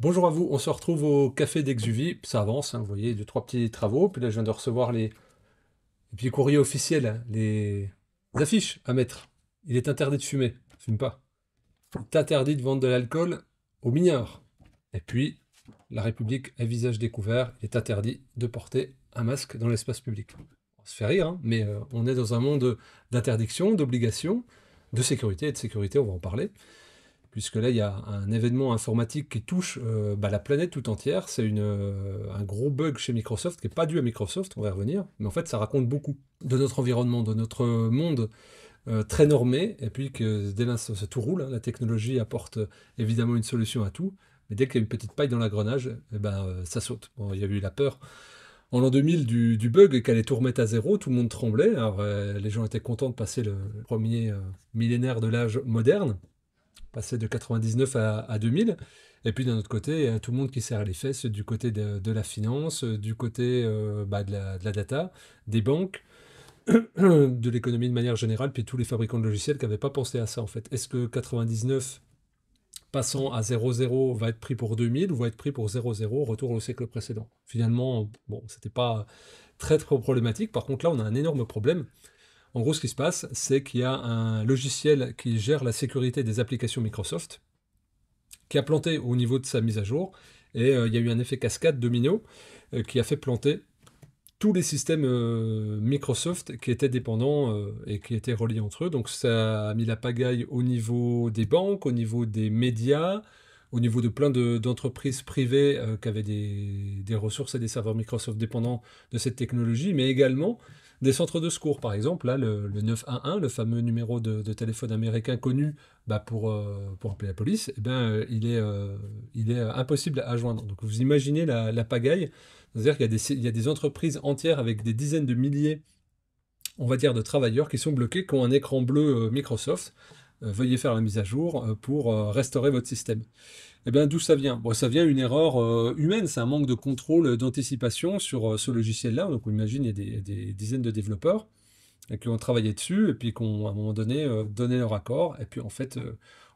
Bonjour à vous, on se retrouve au café d'Exuvie, ça avance, hein, vous voyez, deux, trois petits travaux, puis là je viens de recevoir les, courriers officiels, hein, les... affiches à mettre. Il est interdit de fumer, fume pas. Il est interdit de vendre de l'alcool aux mineurs. Et puis, la République à visage découvert, il est interdit de porter un masque dans l'espace public. On se fait rire, hein, mais euh, on est dans un monde d'interdiction, d'obligation, de sécurité et de sécurité, on va en parler puisque là, il y a un événement informatique qui touche euh, bah, la planète tout entière. C'est euh, un gros bug chez Microsoft qui n'est pas dû à Microsoft, on va y revenir, mais en fait, ça raconte beaucoup de notre environnement, de notre monde euh, très normé, et puis que dès là, ça, tout roule. Hein. la technologie apporte évidemment une solution à tout, mais dès qu'il y a une petite paille dans l'agrenage, eh ben, ça saute. il y a eu la peur en l'an 2000 du, du bug et allait tout remettre à zéro, tout le monde tremblait. Alors, les gens étaient contents de passer le premier millénaire de l'âge moderne passer de 99 à, 2000. Et puis d'un autre côté, il tout le monde qui serre les fesses du côté de, la finance, euh, du côté euh, bah, de, la, data, des banques, de l'économie de manière générale, puis tous les fabricants de logiciels qui n'avaient pas pensé à ça en fait. Est-ce que 99 passant à 0,0 va être pris pour 2000 ou va être pris pour 0,0 retour au siècle précédent Finalement, bon, n'était pas très trop problématique. Par contre, là, on a un énorme problème en gros, ce qui se passe, c'est qu'il y a un logiciel qui gère la sécurité des applications Microsoft, qui a planté au niveau de sa mise à jour, et euh, il y a eu un effet cascade domino euh, qui a fait planter tous les systèmes euh, Microsoft qui étaient dépendants et qui étaient reliés entre eux. Donc ça a mis la pagaille au niveau des banques, au niveau des médias, au niveau de plein d'entreprises privées qui avaient des, des, ressources et des serveurs Microsoft dépendants de cette technologie, mais également des centres de secours, par exemple, là, le, 911, le fameux numéro de, téléphone américain connu bah, pour, euh, pour appeler la police, eh ben, euh, il, est, euh, impossible à joindre. Donc vous imaginez la, pagaille, c'est-à-dire qu'il il y a des entreprises entières avec des dizaines de milliers, on va dire, de travailleurs qui sont bloqués, qui ont un écran bleu Microsoft. Euh, veuillez faire la mise à jour euh, pour euh, restaurer votre système. Eh bien, d'où ça vient bon, Ça vient une erreur humaine, c'est un manque de contrôle, d'anticipation sur ce logiciel-là. Donc, on imagine, il y a des, dizaines de développeurs qui ont travaillé dessus et puis qui ont, à un moment donné, donné leur accord. Et puis, en fait,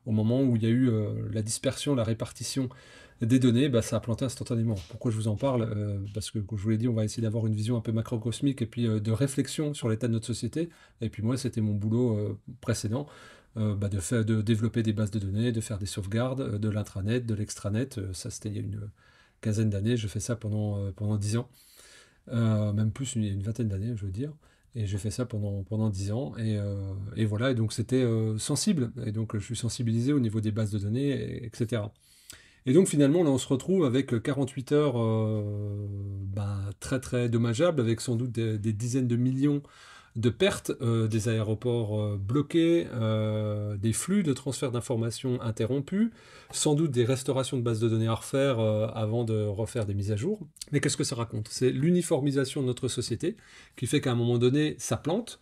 au moment où il y a eu la dispersion, la répartition des données, bah, ça a planté instantanément. Pourquoi je vous en parle Parce que, comme je vous l'ai dit, on va essayer d'avoir une vision un peu macrocosmique et puis de réflexion sur l'état de notre société. Et puis moi, c'était mon boulot précédent euh, bah, de, de développer des bases de données, de faire des sauvegardes, euh, de l'intranet, de l'extranet. Euh, ça, c'était il y a une quinzaine d'années. Je fais ça pendant, pendant 10 ans. même plus, une, vingtaine d'années, je veux dire. Et j'ai fait ça pendant, pendant ans. Et, voilà, et donc c'était sensible. Et donc je suis sensibilisé au niveau des bases de données, etc. Et donc finalement, là, on se retrouve avec 48 heures bah, très très dommageables, avec sans doute des dizaines de millions de pertes, euh, des aéroports euh, bloqués, euh, des flux de transfert d'informations interrompus, sans doute des restaurations de bases de données à refaire avant de refaire des mises à jour. Mais qu'est-ce que ça raconte C'est l'uniformisation de notre société qui fait qu'à un moment donné, ça plante.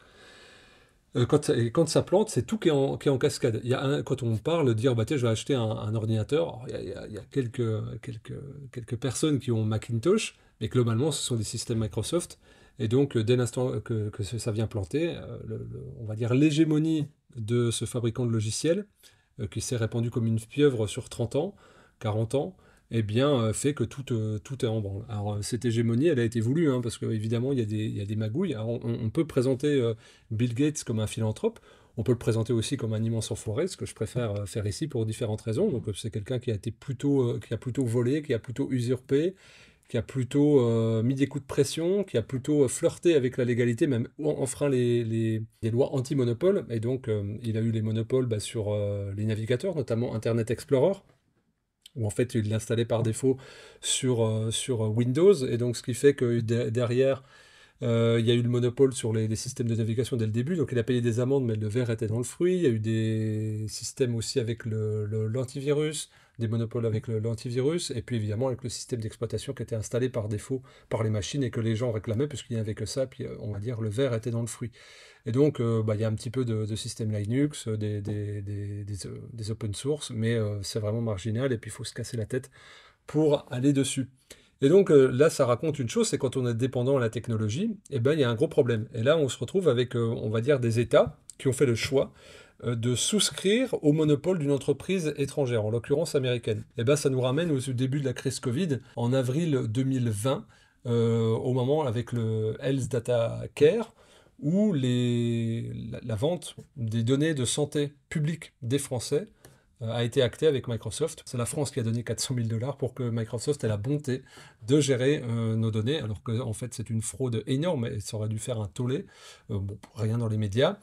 Quand, quand ça plante, c'est tout qui est en, cascade. quand on parle de dire, bah, je vais acheter un, ordinateur, il y a, quelques personnes qui ont Macintosh, mais globalement, ce sont des systèmes Microsoft. Et donc, euh, dès l'instant que, ça vient planter, euh, on va dire l'hégémonie de ce fabricant de logiciels, euh, qui s'est répandu comme une pieuvre sur 30 ans, 40 ans, eh bien, fait que tout, est en branle. Alors, cette hégémonie, elle a été voulue, hein, parce qu'évidemment, il, il, y a des magouilles. on, peut présenter Bill Gates comme un philanthrope, on peut le présenter aussi comme un immense enfoiré, ce que je préfère faire ici pour différentes raisons. Donc, c'est quelqu'un qui a été plutôt, qui a plutôt volé, qui a plutôt usurpé, qui a plutôt euh, mis des coups de pression, qui a plutôt euh, flirté avec la légalité, même enfreint les, les, lois anti-monopole. Et donc, euh, il a eu les monopoles bah, sur les navigateurs, notamment Internet Explorer, où en fait, il l'installait par défaut sur, sur Windows. Et donc, ce qui fait que derrière, il y a eu le monopole sur les, les, systèmes de navigation dès le début, donc il a payé des amendes, mais le verre était dans le fruit. Il y a eu des systèmes aussi avec l'antivirus, des monopoles avec l'antivirus, et puis évidemment avec le système d'exploitation qui était installé par défaut par les machines et que les gens réclamaient, puisqu'il n'y avait que ça, puis euh, on va dire le verre était dans le fruit. Et donc, euh, bah, il y a un petit peu de, système Linux, euh, des, des, des, open source, mais c'est vraiment marginal, et puis il faut se casser la tête pour aller dessus. Et donc là, ça raconte une chose, c'est quand on est dépendant à la technologie, eh ben, il y a un gros problème. Et là, on se retrouve avec, on va dire, des États qui ont fait le choix euh, de souscrire au monopole d'une entreprise étrangère, en l'occurrence américaine. Et eh bien ça nous ramène au début de la crise Covid, en avril 2020, euh, au moment avec le Health Data Care, où la, vente des données de santé publique des Français euh, a été actée avec Microsoft. C'est la France qui a donné 400 000 dollars pour que Microsoft ait la bonté de gérer nos données, alors qu'en en fait c'est une fraude énorme et ça aurait dû faire un tollé, rien dans les médias.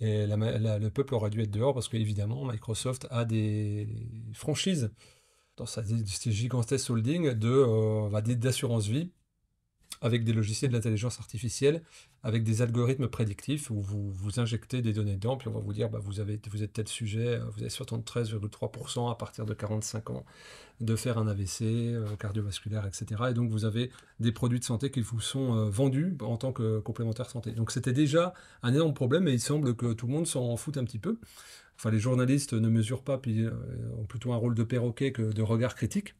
Et le peuple aurait dû être dehors parce qu'évidemment, Microsoft a des franchises dans sa gigantesque holding de, euh, d'assurance vie avec des logiciels de l'intelligence artificielle, avec des algorithmes prédictifs où vous, vous injectez des données dedans, puis on va vous dire, bah, vous, avez, vous êtes tel sujet, euh, vous avez 73,3% à partir de 45 ans de faire un AVC euh, cardiovasculaire, etc. Et donc vous avez des produits de santé qui vous sont euh, vendus en tant que complémentaire santé. Donc c'était déjà un énorme problème et il semble que tout le monde s'en fout un petit peu. Enfin, les journalistes ne mesurent pas, puis ont plutôt un rôle de perroquet que de regard critique.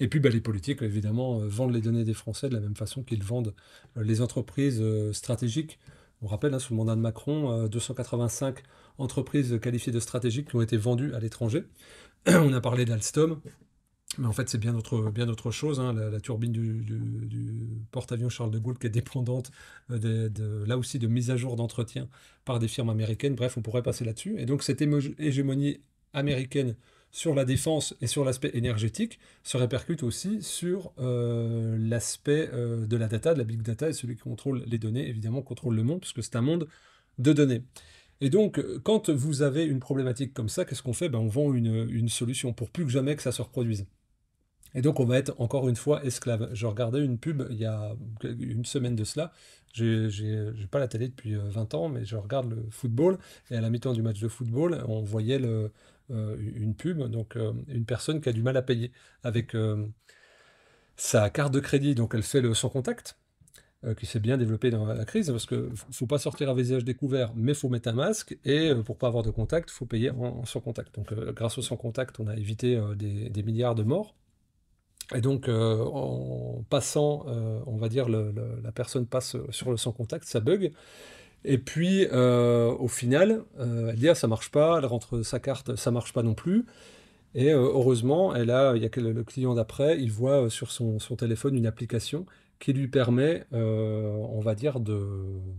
Et puis bah, les politiques, évidemment, euh, vendent les données des Français de la même façon qu'ils vendent euh, les entreprises euh, stratégiques. On rappelle, hein, sous le mandat de Macron, 285 entreprises qualifiées de stratégiques qui ont été vendues à l'étranger. On a parlé d'Alstom, mais en fait, c'est bien autre, bien chose. Hein. La, turbine du, porte-avions Charles de Gaulle qui est dépendante là aussi de mise à jour d'entretien par des firmes américaines. Bref, on pourrait passer là-dessus. Et donc cette hégémonie américaine sur la défense et sur l'aspect énergétique se répercute aussi sur euh, l'aspect euh, de la data, de la big data, et celui qui contrôle les données, évidemment, contrôle le monde, puisque c'est un monde de données. Et donc, euh, quand vous avez une problématique comme ça, qu'est-ce qu'on fait ben, On vend une, une, solution pour plus que jamais que ça se reproduise. Et donc, on va être encore une fois esclave. Je regardais une pub il y a une semaine de cela. J'ai pas la télé depuis 20 ans, mais je regarde le football. Et à la mi-temps du match de football, on voyait le, euh, une pub, donc euh, une personne qui a du mal à payer avec euh, sa carte de crédit, donc elle fait le, sans contact, qui s'est bien développé dans la crise, parce que faut pas sortir à visage découvert, mais faut mettre un masque, et pour pas avoir de contact, faut payer en, sans contact. Donc grâce au sans contact, on a évité des, milliards de morts. Et donc en passant, on va dire, la personne passe sur le sans contact, ça bug. Et puis, euh, au final, elle dit ah, ça marche pas, elle rentre sa carte, ça marche pas non plus. Et euh, heureusement, elle a, il y a le, client d'après, il voit euh, sur son, téléphone une application qui lui permet, on va dire, de,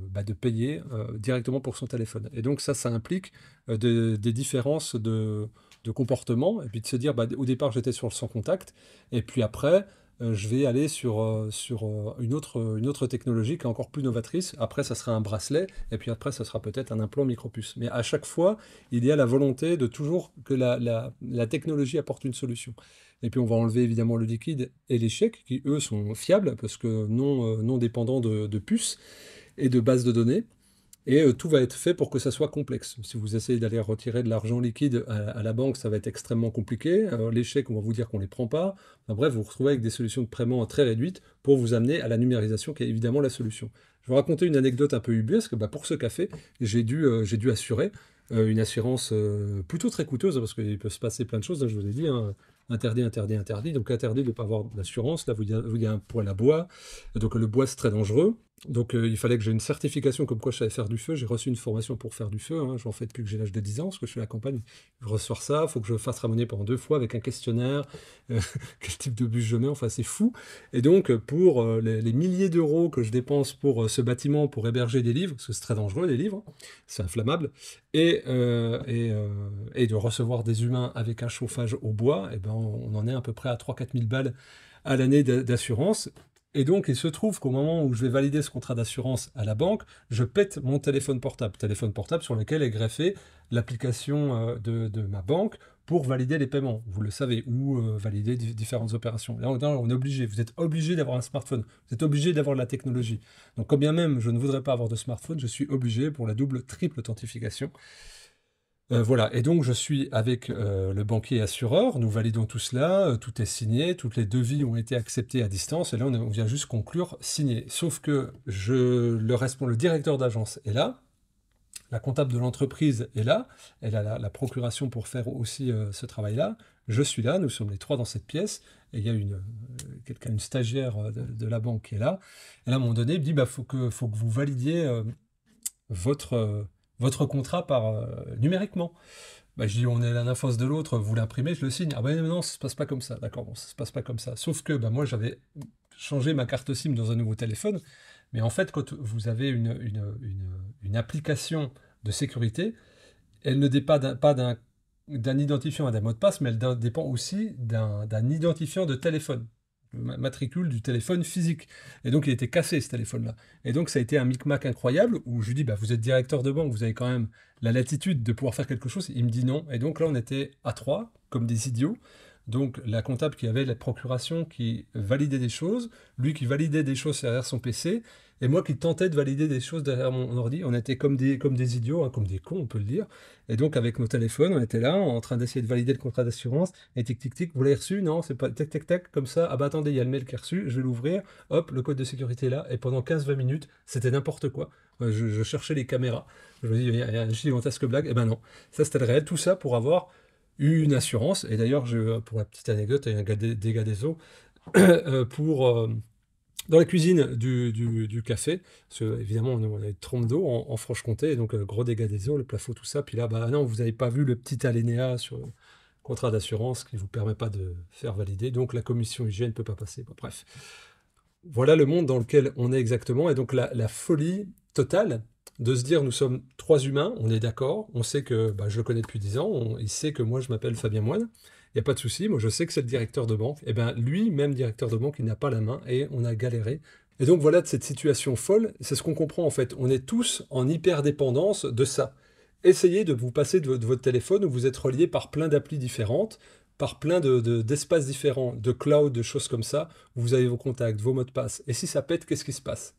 bah, payer directement pour son téléphone. Et donc ça, ça implique des différences de, de, comportement, et puis de se dire, bah, au départ, j'étais sur le sans contact, et puis après, euh, je vais aller sur, euh, euh, une, autre, technologie qui est encore plus novatrice. Après, ça sera un bracelet, et puis après, ça sera peut-être un implant micropuce. Mais à chaque fois, il y a la volonté de toujours que la, technologie apporte une solution. Et puis, on va enlever évidemment le liquide et les chèques, qui eux sont fiables, parce que non, non dépendants de, de puces et de bases de données. Et euh, tout va être fait pour que ça soit complexe. Si vous essayez d'aller retirer de l'argent liquide à, la banque, ça va être extrêmement compliqué. Alors, les chèques, on va vous dire qu'on ne les prend pas. bref, vous vous retrouvez avec des solutions de paiement très réduites pour vous amener à la numérisation, qui est évidemment la solution. Je vais vous raconter une anecdote un peu ubuesque. Bah, pour ce café, j'ai dû, euh, dû assurer euh, une assurance plutôt très coûteuse, parce qu'il peut se passer plein de choses, je vous ai dit. Hein. interdit, interdit, interdit. Donc interdit de ne pas avoir d'assurance. Là, vous, il un poêle à bois. Donc le bois, c'est très dangereux donc euh, il fallait que j'ai une certification comme quoi je savais faire du feu. J'ai reçu une formation pour faire du feu. Hein. J'en fais depuis que j'ai l'âge de 10 ans, parce que je suis à la campagne. Je reçois ça, il faut que je fasse ramener pendant deux fois avec un questionnaire, euh, quel type de bus je mets, enfin c'est fou. Et donc euh, pour les, milliers d'euros que je dépense pour ce bâtiment, pour héberger des livres, parce que c'est très dangereux les livres, c'est inflammable, et, de recevoir des humains avec un chauffage au bois, et eh ben, on en est à peu près à 3-4 000 balles à l'année d'assurance. Et donc, il se trouve qu'au moment où je vais valider ce contrat d'assurance à la banque, je pète mon téléphone portable, téléphone portable sur lequel est greffée l'application euh, de, ma banque pour valider les paiements, vous le savez, ou euh, valider différentes opérations. Là, on est obligé, vous êtes obligé d'avoir un smartphone, vous êtes obligé d'avoir de la technologie. Donc, quand bien même je ne voudrais pas avoir de smartphone, je suis obligé pour la double, triple authentification. Euh, voilà, et donc je suis avec euh, le banquier assureur, nous validons tout cela, euh, tout est signé, toutes les devis ont été acceptées à distance, et là on, vient juste conclure signé. Sauf que je, le le directeur d'agence est là, la comptable de l'entreprise est là, elle a la, procuration pour faire aussi ce travail-là, je suis là, nous sommes les trois dans cette pièce, et il y a une, quelqu'un, une stagiaire de, la banque qui est là, et là à un moment donné il me dit, bah, faut, que, faut que vous validiez votre votre contrat par euh, numériquement. Bah, je dis, on est l'un à de l'autre, vous l'imprimez, je le signe. Ah ben non, ça se passe pas comme ça, d'accord, bon, ça se passe pas comme ça. Sauf que bah, moi, j'avais changé ma carte SIM dans un nouveau téléphone, mais en fait, quand vous avez une, une application de sécurité, elle ne dépend pas d'un identifiant et d'un mot de passe, mais elle dépend aussi d'un identifiant de téléphone matricule du téléphone physique. Et donc, il était cassé, ce téléphone-là. Et donc, ça a été un micmac incroyable où je lui dis, bah, vous êtes directeur de banque, vous avez quand même la latitude de pouvoir faire quelque chose. Il me dit non. Et donc, là, on était à trois, comme des idiots. Donc, la comptable qui avait la procuration, qui validait des choses, lui qui validait des choses derrière son PC, et moi qui tentais de valider des choses derrière mon ordi, on était comme des, comme des idiots, hein, comme des cons, on peut le dire. Et donc, avec nos téléphones, on était là, en train d'essayer de valider le contrat d'assurance. Et tic, tic, tic, vous l'avez reçu Non, c'est pas tac, tac, tac, comme ça. Ah bah attendez, il y a le mail qui est reçu, je vais l'ouvrir. Hop, le code de sécurité est là. Et pendant 15-20 minutes, c'était n'importe quoi. Euh, je, cherchais les caméras. Je me dis, il y a une gigantesque blague. Et eh ben non, ça c'était le réel. Tout ça pour avoir une assurance. Et d'ailleurs, pour la petite anecdote, il y a un gars des, des eaux euh, pour. Euh, dans la cuisine du, café, parce qu'évidemment, évidemment, on a, une trompe d'eau en, Franche-Comté, donc euh, gros dégâts des eaux, le plafond, tout ça. Puis là, bah non, vous n'avez pas vu le petit alinéa sur le contrat d'assurance qui ne vous permet pas de faire valider. Donc la commission hygiène ne peut pas passer. bref, voilà le monde dans lequel on est exactement. Et donc la, folie totale de se dire nous sommes trois humains, on est d'accord, on sait que bah, je le connais depuis dix ans, il sait que moi je m'appelle Fabien Moine n'y a pas de souci, moi je sais que c'est le directeur de banque, et eh bien lui, même directeur de banque, il n'a pas la main et on a galéré. Et donc voilà de cette situation folle, c'est ce qu'on comprend en fait, on est tous en hyper dépendance de ça. Essayez de vous passer de votre téléphone où vous êtes relié par plein d'applis différentes, par plein d'espaces de, différents, de cloud, de choses comme ça, où vous avez vos contacts, vos mots de passe. Et si ça pète, qu'est-ce qui se passe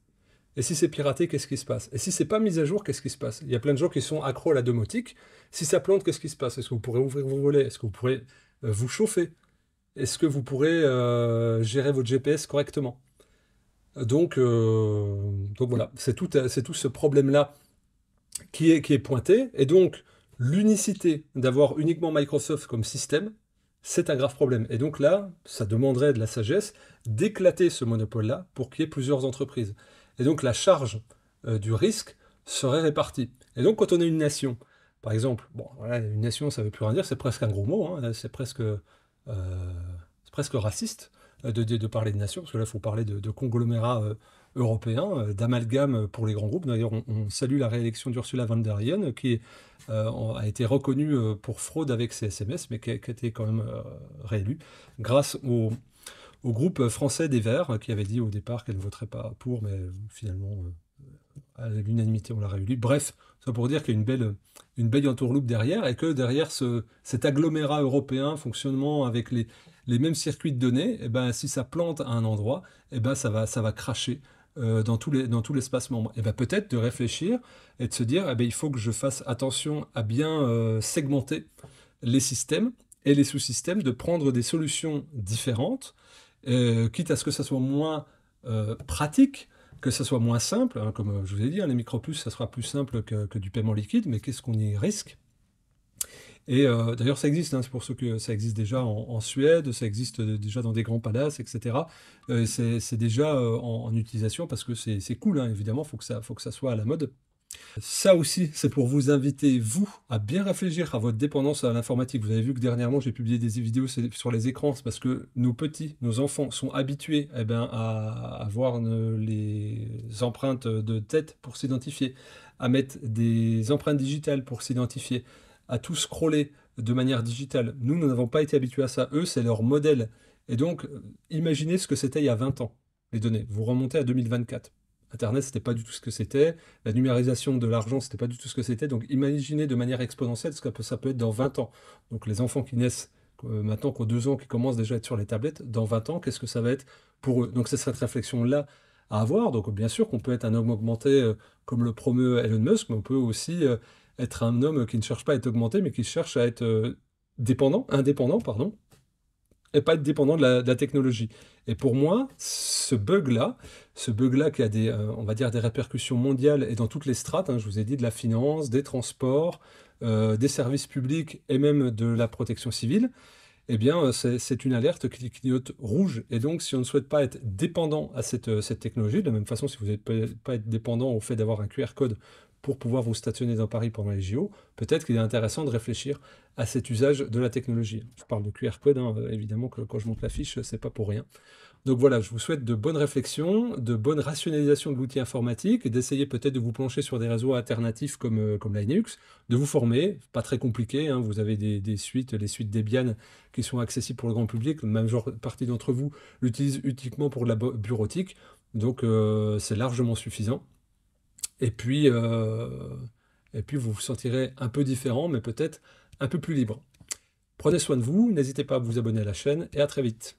Et si c'est piraté, qu'est-ce qui se passe Et si c'est pas mis à jour, qu'est-ce qui se passe Il y a plein de gens qui sont accros à la domotique. Si ça plante, qu'est-ce qui se passe Est-ce que vous pourrez ouvrir vos volets Est-ce que vous pourrez euh, vous chauffez. Est-ce que vous pourrez euh, gérer votre GPS correctement euh, donc, voilà, c'est tout, ce problème-là qui est, qui est pointé. Et donc, l'unicité d'avoir uniquement Microsoft comme système, c'est un grave problème. Et donc là, ça demanderait de la sagesse d'éclater ce monopole-là pour qu'il y ait plusieurs entreprises. Et donc la charge du risque serait répartie. Et donc quand on est une nation par exemple, bon, une nation, ça ne veut plus rien dire, c'est presque un gros mot, hein, c'est presque, euh, presque raciste euh, de, de, parler de nation, parce que là, il faut parler de, de conglomérat euh, d'amalgames d'amalgame pour les grands groupes. D'ailleurs, on, salue la réélection d'Ursula von der Leyen, qui a été reconnue pour fraude avec ses SMS, mais qui a, été quand même réélue grâce au, au groupe français des Verts, qui avait dit au départ qu'elle ne voterait pas pour, mais finalement, à l'unanimité, on l'a réuni Bref, ça pour dire qu'il y a une belle, une belle entourloupe derrière et que derrière cet agglomérat européen fonctionnement avec les, mêmes circuits de données, eh ben, si ça plante à un endroit, eh ben, ça, va, ça va cracher. Euh, dans, tout les, l'espace membre. Et eh ben, peut-être de réfléchir et de se dire, ben, il faut que je fasse attention à bien euh, segmenter les systèmes et les sous-systèmes, de prendre des solutions différentes, euh, quitte à ce que ça soit moins pratique, que ça soit moins simple, hein, comme euh, je vous ai dit, hein, les micropuces, ça sera plus simple que, du paiement liquide, mais qu'est-ce qu'on y risque et euh, d'ailleurs, ça existe, hein, c'est pour ceux que ça existe déjà en, Suède, ça existe euh, déjà dans des grands palaces, etc. c'est déjà en, utilisation parce que c'est cool, évidemment, il faut, faut que ça soit à la mode. Ça aussi, c'est pour vous inviter, vous, à bien réfléchir à votre dépendance à l'informatique. Vous avez vu que dernièrement, j'ai publié des vidéos sur les écrans, parce que nos petits, nos enfants sont habitués eh bien, à, avoir les empreintes de tête pour s'identifier, à mettre des empreintes digitales pour s'identifier, à tout scroller de manière digitale. Nous, nous n'avons pas été habitués à ça. Eux, c'est leur modèle. Et donc, euh, imaginez ce que c'était il y a 20 ans, les données. Vous remontez à 2024. Internet, c'était pas du tout ce que c'était. La numérisation de l'argent, c'était pas du tout ce que c'était. Donc imaginez de manière exponentielle ce que ça peut être dans 20 ans. Donc les enfants qui naissent euh, maintenant, qui 2 deux ans, qui commencent déjà à être sur les tablettes, dans 20 ans, qu'est-ce que ça va être pour eux Donc c'est cette réflexion-là à avoir. Donc bien sûr qu'on peut être un homme augmenté euh, comme le promeut Elon Musk, mais on peut aussi euh, être un homme qui ne cherche pas à être augmenté, mais qui cherche à être dépendant, indépendant, pardon, et pas être dépendant de la technologie. Et pour moi, ce bug-là, ce bug-là qui a des, euh, on va dire, des répercussions mondiales et dans toutes les strates, hein, je vous ai dit de la finance, des transports, euh, des services publics et même de la protection civile, eh bien, euh, c'est une alerte qui clignote rouge. Et donc, si on ne souhaite pas être dépendant à cette, cette technologie, de la même façon, si vous ne pas être dépendant au fait d'avoir un QR code pour pouvoir vous stationner dans Paris pendant les JO, peut-être qu'il est intéressant de réfléchir à cet usage de la technologie. Je parle de QR code, hein, évidemment, que quand je monte l'affiche, c'est pas pour rien. Donc voilà, je vous souhaite de bonnes réflexions, de bonnes rationalisations de l'outil informatique, d'essayer peut-être de vous plancher sur des réseaux alternatifs euh, comme, Linux, de vous former, pas très compliqué, hein, vous avez des, suites, les suites Debian qui sont accessibles pour le grand public, la majeure partie d'entre vous l'utilise uniquement pour la bureautique, donc euh, c'est largement suffisant. Et puis, euh, et puis vous vous sentirez un peu différent, mais peut-être un peu plus libre. Prenez soin de vous, n'hésitez pas à vous abonner à la chaîne et à très vite.